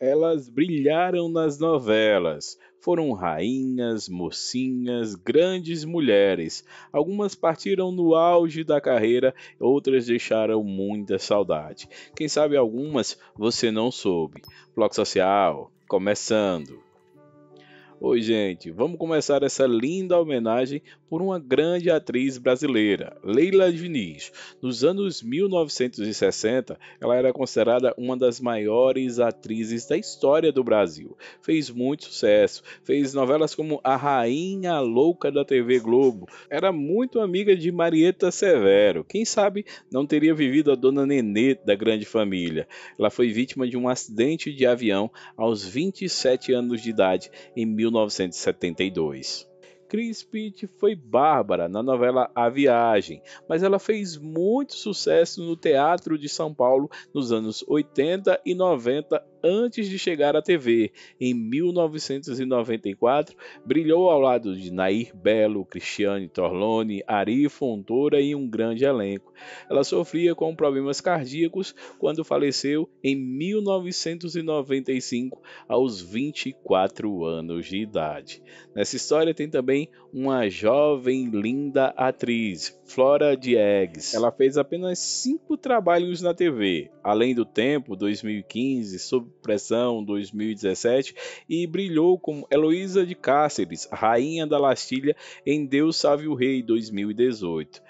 Elas brilharam nas novelas. Foram rainhas, mocinhas, grandes mulheres. Algumas partiram no auge da carreira, outras deixaram muita saudade. Quem sabe algumas você não soube. Bloco Social, começando. Oi, gente, vamos começar essa linda homenagem por uma grande atriz brasileira, Leila Diniz. Nos anos 1960, ela era considerada uma das maiores atrizes da história do Brasil. Fez muito sucesso, fez novelas como A Rainha Louca da TV Globo. Era muito amiga de Marieta Severo. Quem sabe não teria vivido a dona Nenê da grande família. Ela foi vítima de um acidente de avião aos 27 anos de idade em 1960. 1972. Chris Pitt foi Bárbara na novela A Viagem, mas ela fez muito sucesso no teatro de São Paulo nos anos 80 e 90 antes de chegar à TV. Em 1994, brilhou ao lado de Nair Belo, Cristiane Torlone, Ari Fontoura e um grande elenco. Ela sofria com problemas cardíacos quando faleceu em 1995, aos 24 anos de idade. Nessa história tem também uma jovem linda atriz, Flora de Eggs. Ela fez apenas cinco trabalhos na TV, além do Tempo, 2015, Sob Pressão, 2017, e brilhou como Heloísa de Cáceres, Rainha da Lastilha, em Deus Sabe o Rei, 2018.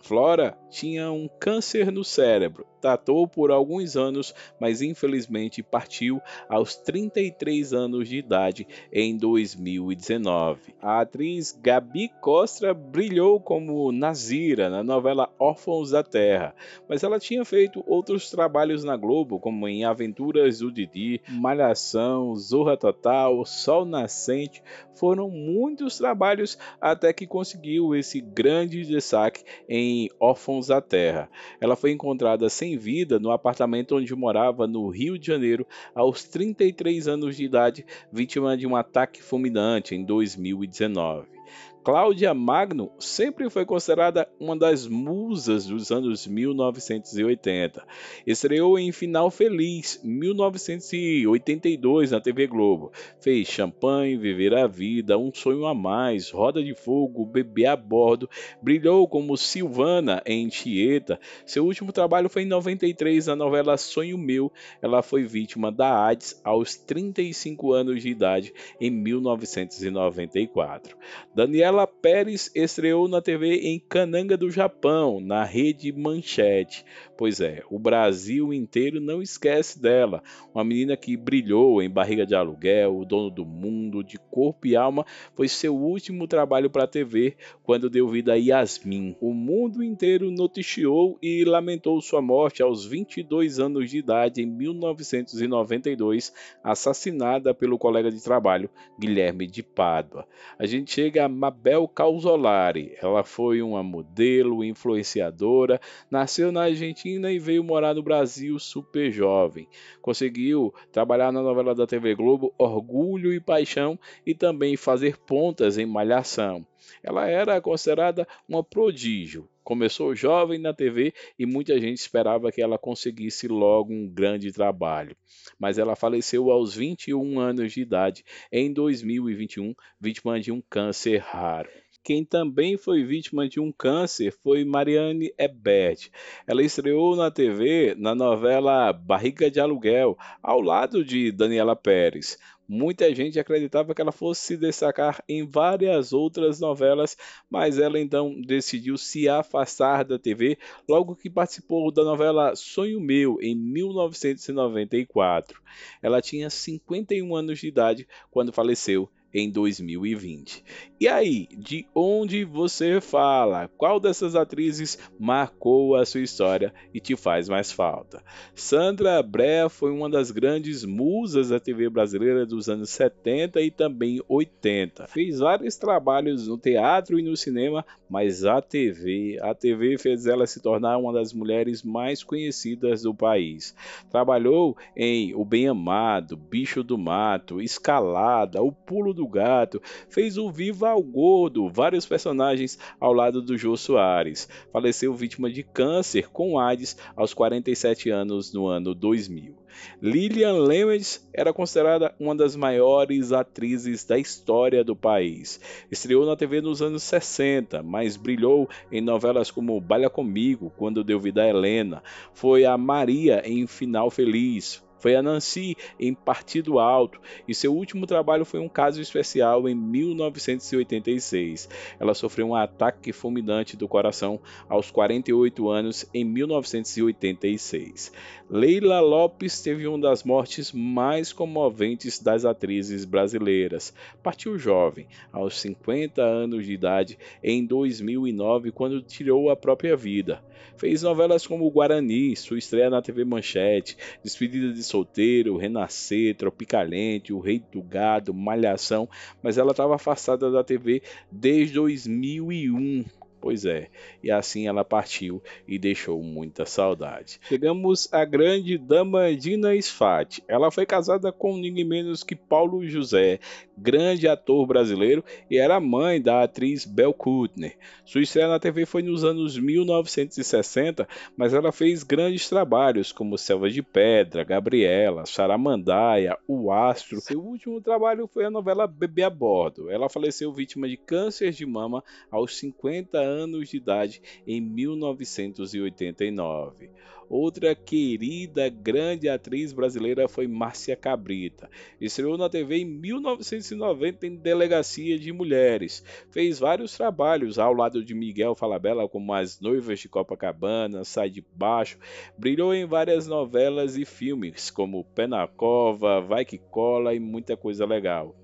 Flora tinha um câncer no cérebro tratou por alguns anos, mas infelizmente partiu aos 33 anos de idade em 2019. A atriz Gabi Costa brilhou como Nazira na novela Órfãos da Terra, mas ela tinha feito outros trabalhos na Globo, como em Aventuras do Didi, Malhação, Zorra Total, Sol Nascente, foram muitos trabalhos até que conseguiu esse grande destaque em Órfãos da Terra. Ela foi encontrada sem vida no apartamento onde morava no Rio de Janeiro aos 33 anos de idade, vítima de um ataque fulminante em 2019. Cláudia Magno sempre foi considerada uma das musas dos anos 1980. Estreou em Final Feliz, 1982, na TV Globo. Fez Champanhe, Viver a Vida, Um Sonho a Mais, Roda de Fogo, Bebê a Bordo. Brilhou como Silvana em Tieta. Seu último trabalho foi em 93, na novela Sonho Meu. Ela foi vítima da AIDS aos 35 anos de idade, em 1994. Daniela Daniela Pérez estreou na TV em Cananga do Japão, na rede Manchete. Pois é, o Brasil inteiro não esquece dela. Uma menina que brilhou em Barriga de Aluguel, O Dono do Mundo, De Corpo e Alma, foi seu último trabalho para a TV quando deu vida a Yasmin. O mundo inteiro noticiou e lamentou sua morte aos 22 anos de idade em 1992, assassinada pelo colega de trabalho Guilherme de Pádua. A gente chega a Isabel Causolari, Ela foi uma modelo, influenciadora, nasceu na Argentina e veio morar no Brasil super jovem. Conseguiu trabalhar na novela da TV Globo Orgulho e Paixão e também fazer pontas em Malhação. Ela era considerada uma prodígio Começou jovem na TV e muita gente esperava que ela conseguisse logo um grande trabalho. Mas ela faleceu aos 21 anos de idade em 2021, vítima de um câncer raro quem também foi vítima de um câncer foi Marianne Ebert. Ela estreou na TV na novela Barriga de Aluguel, ao lado de Daniela Pérez. Muita gente acreditava que ela fosse se destacar em várias outras novelas, mas ela então decidiu se afastar da TV logo que participou da novela Sonho Meu em 1994. Ela tinha 51 anos de idade quando faleceu em 2020. E aí, de onde você fala? Qual dessas atrizes marcou a sua história e te faz mais falta? Sandra Brea foi uma das grandes musas da TV brasileira dos anos 70 e também 80. Fez vários trabalhos no teatro e no cinema, mas a TV, a TV fez ela se tornar uma das mulheres mais conhecidas do país. Trabalhou em O Bem Amado, Bicho do Mato, Escalada, O Pulo do Gato, fez o Viva ao Gordo, vários personagens ao lado do Jô Soares. Faleceu vítima de câncer com AIDS aos 47 anos no ano 2000. Lillian Lemons era considerada uma das maiores atrizes da história do país. Estreou na TV nos anos 60, mas brilhou em novelas como Balha Comigo, Quando Deu Vida a Helena, foi a Maria em Final Feliz, foi a Nancy em Partido Alto e seu último trabalho foi um caso especial em 1986. Ela sofreu um ataque fulminante do coração aos 48 anos em 1986. Leila Lopes teve uma das mortes mais comoventes das atrizes brasileiras. Partiu jovem, aos 50 anos de idade, em 2009, quando tirou a própria vida. Fez novelas como Guarani, sua estreia na TV Manchete, Despedida de solteiro, Renascer, Tropicalente, O Rei do Gado, Malhação, mas ela estava afastada da TV desde 2001. Pois é, e assim ela partiu e deixou muita saudade. Chegamos à grande dama Dina Sfat. Ela foi casada com ninguém menos que Paulo José, grande ator brasileiro, e era mãe da atriz Bel Kutner. Sua estreia na TV foi nos anos 1960, mas ela fez grandes trabalhos como Selva de Pedra, Gabriela, Saramandaia, O Astro. Seu último trabalho foi a novela Bebê a Bordo. Ela faleceu vítima de câncer de mama aos 50 anos anos de idade em 1989. Outra querida grande atriz brasileira foi Márcia Cabrita. Estreou na TV em 1990 em Delegacia de Mulheres. Fez vários trabalhos ao lado de Miguel Falabella, como As Noivas de Copacabana, Sai de Baixo. Brilhou em várias novelas e filmes, como Pé na Cova, Vai Que Cola e muita coisa legal.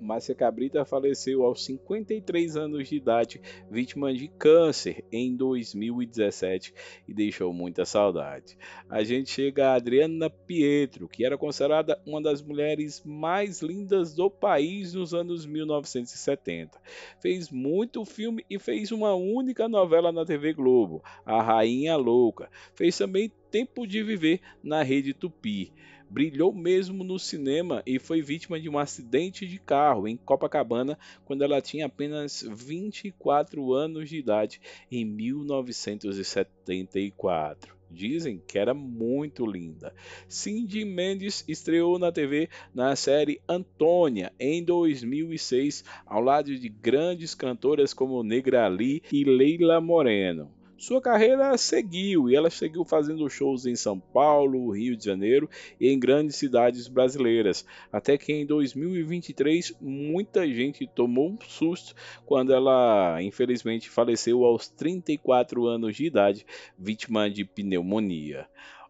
Márcia Cabrita faleceu aos 53 anos de idade, vítima de câncer em 2017 e deixou muita saudade. A gente chega a Adriana Pietro, que era considerada uma das mulheres mais lindas do país nos anos 1970. Fez muito filme e fez uma única novela na TV Globo, A Rainha Louca. Fez também Tempo de Viver na Rede Tupi brilhou mesmo no cinema e foi vítima de um acidente de carro em Copacabana quando ela tinha apenas 24 anos de idade em 1974. Dizem que era muito linda. Cindy Mendes estreou na TV na série Antônia em 2006, ao lado de grandes cantoras como Negra Lee e Leila Moreno. Sua carreira seguiu e ela seguiu fazendo shows em São Paulo, Rio de Janeiro e em grandes cidades brasileiras, até que em 2023 muita gente tomou um susto quando ela infelizmente faleceu aos 34 anos de idade, vítima de pneumonia.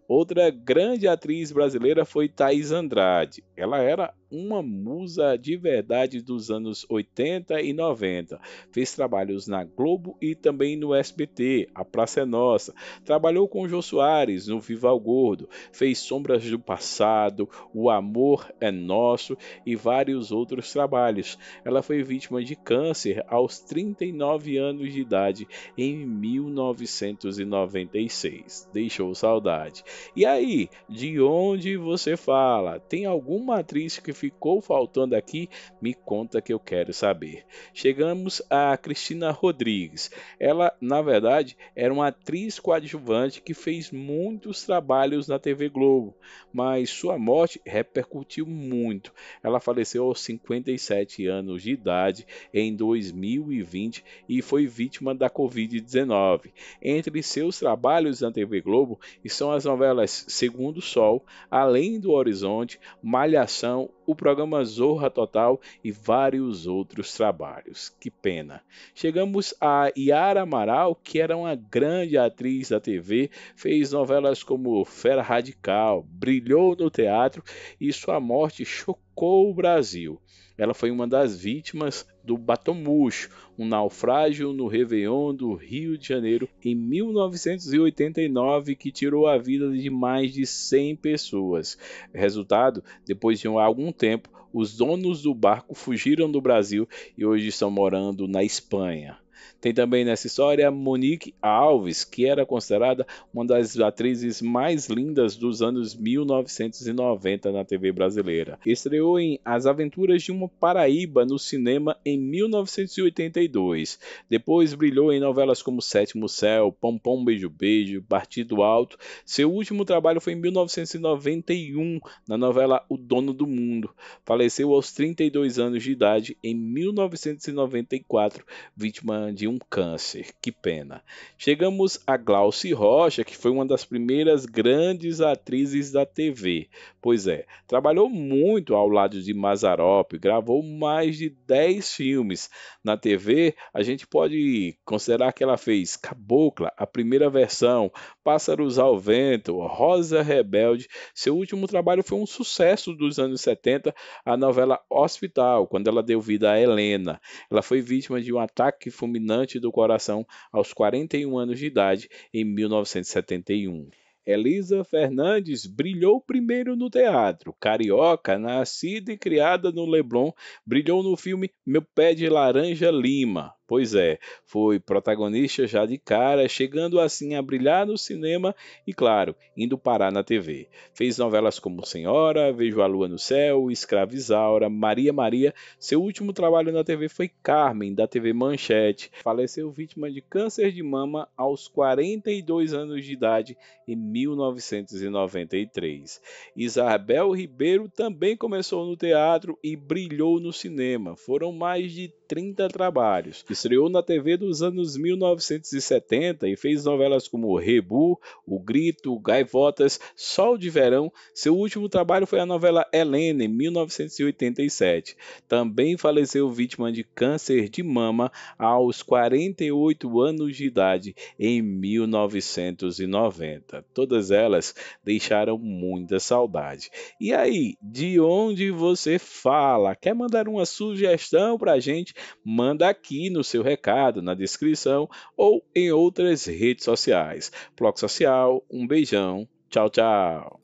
Outra grande atriz brasileira foi Thais Andrade. Ela era uma musa de verdade dos anos 80 e 90. Fez trabalhos na Globo e também no SBT, A Praça é Nossa. Trabalhou com Jô Soares no Viva o Gordo. Fez Sombras do Passado, O Amor é Nosso e vários outros trabalhos. Ela foi vítima de câncer aos 39 anos de idade em 1996. Deixou saudade. E aí, de onde você fala? Tem alguma atriz que ficou faltando aqui? Me conta que eu quero saber. Chegamos a Cristina Rodrigues. Ela, na verdade, era uma atriz coadjuvante que fez muitos trabalhos na TV Globo, mas sua morte repercutiu muito. Ela faleceu aos 57 anos de idade em 2020 e foi vítima da Covid-19. Entre seus trabalhos na TV Globo estão as novelas Segundo Sol, Além do Horizonte, Malhação, o programa Zorra Total e vários outros trabalhos. Que pena. Chegamos a Yara Amaral, que era uma grande atriz da TV, fez novelas como Fera Radical, brilhou no teatro e sua morte chocou o Brasil. Ela foi uma das vítimas do Batomuxo, um naufrágio no Réveillon do Rio de Janeiro em 1989 que tirou a vida de mais de 100 pessoas. Resultado, depois de algum tempo, os donos do barco fugiram do Brasil e hoje estão morando na Espanha. Tem também nessa história Monique Alves, que era considerada uma das atrizes mais lindas dos anos 1990 na TV brasileira. Estreou em As Aventuras de uma Paraíba no cinema em 1982. Depois brilhou em novelas como Sétimo Céu, Pom Pom Beijo Beijo, Partido Alto. Seu último trabalho foi em 1991 na novela O Dono do Mundo. Faleceu aos 32 anos de idade em 1994, vítima de um câncer. Que pena. Chegamos a Glauci Rocha, que foi uma das primeiras grandes atrizes da TV. Pois é, trabalhou muito ao lado de Mazarop, gravou mais de 10 filmes na TV. A gente pode considerar que ela fez Cabocla, a primeira versão, Pássaros ao Vento, Rosa Rebelde. Seu último trabalho foi um sucesso dos anos 70, a novela Hospital, quando ela deu vida a Helena. Ela foi vítima de um ataque fulminante do coração aos 41 anos de idade em 1971. Elisa Fernandes brilhou primeiro no teatro. Carioca, nascida e criada no Leblon, brilhou no filme Meu Pé de Laranja Lima, Pois é, foi protagonista já de cara, chegando assim a brilhar no cinema e, claro, indo parar na TV. Fez novelas como Senhora, Vejo a Lua no Céu, Escravizaura, Maria Maria. Seu último trabalho na TV foi Carmen, da TV Manchete. Faleceu vítima de câncer de mama aos 42 anos de idade em 1993. Isabel Ribeiro também começou no teatro e brilhou no cinema. Foram mais de 30 trabalhos. Estreou na TV dos anos 1970 e fez novelas como Rebu, O Grito, Gaivotas, Sol de Verão. Seu último trabalho foi a novela Helena, em 1987. Também faleceu vítima de câncer de mama aos 48 anos de idade em 1990. Todas elas deixaram muita saudade. E aí, de onde você fala? Quer mandar uma sugestão para a gente? manda aqui no seu recado, na descrição ou em outras redes sociais. Bloco Social, um beijão. Tchau, tchau.